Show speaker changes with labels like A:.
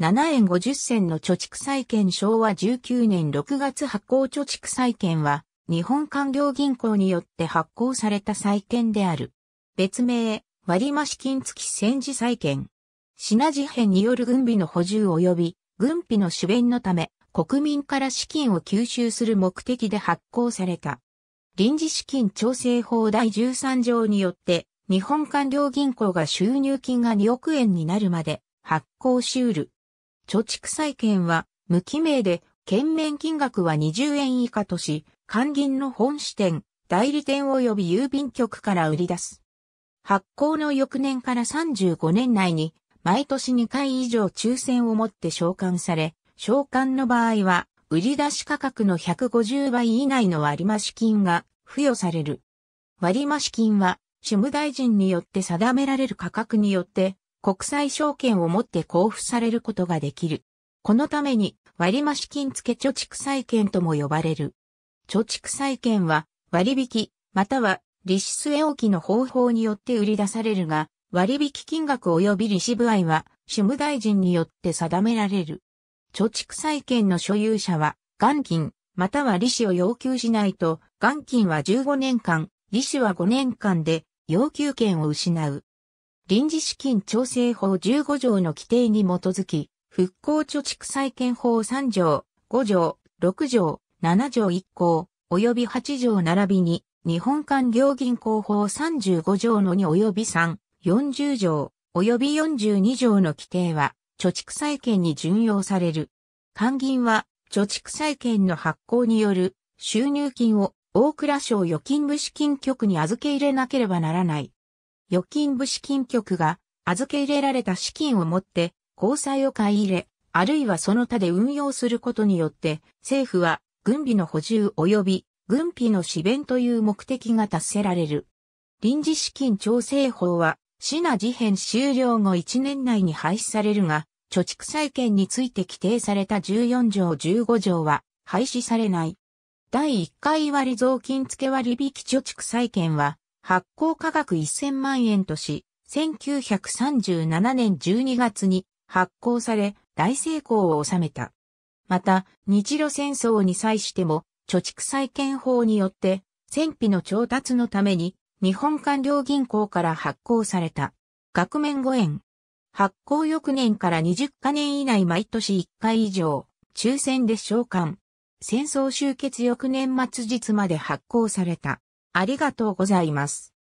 A: 7円50銭の貯蓄債券昭和19年6月発行貯蓄債券は、日本官僚銀行によって発行された債券である。別名、割増金付き戦時債券。品事変による軍備の補充及び、軍費の主弁のため、国民から資金を吸収する目的で発行された。臨時資金調整法第13条によって、日本官僚銀行が収入金が2億円になるまで、発行しうる。貯蓄債権は無記名で、券面金額は20円以下とし、官銀の本支店、代理店及び郵便局から売り出す。発行の翌年から35年内に、毎年2回以上抽選をもって償還され、償還の場合は、売り出し価格の150倍以内の割増金が付与される。割増金は、主務大臣によって定められる価格によって国際証券を持って交付されることができる。このために割増金付貯蓄債券とも呼ばれる。貯蓄債券は割引または利子据え置きの方法によって売り出されるが、割引金額及び利子部合は主務大臣によって定められる。貯蓄債券の所有者は元金または利子を要求しないと元金は15年間、利子は5年間で要求権を失う。臨時資金調整法15条の規定に基づき、復興貯蓄債権法3条、5条、6条、7条1項、及び8条並びに、日本間業銀行法35条の2及び3、40条、及び42条の規定は、貯蓄債権に準用される。勧銀は、貯蓄債権の発行による収入金を大蔵省預金部資金局に預け入れなければならない。預金部資金局が預け入れられた資金をもって公債を買い入れ、あるいはその他で運用することによって、政府は軍備の補充及び軍費の支弁という目的が達せられる。臨時資金調整法は、市な事変終了後1年内に廃止されるが、貯蓄債権について規定された14条15条は廃止されない。第1回割増金付割引貯蓄債権は、発行価格1000万円とし、1937年12月に発行され、大成功を収めた。また、日露戦争に際しても、貯蓄債権法によって、戦費の調達のために、日本官僚銀行から発行された。額面5円。発行翌年から20カ年以内毎年1回以上、抽選で召喚。戦争終結翌年末日まで発行された。ありがとうございます。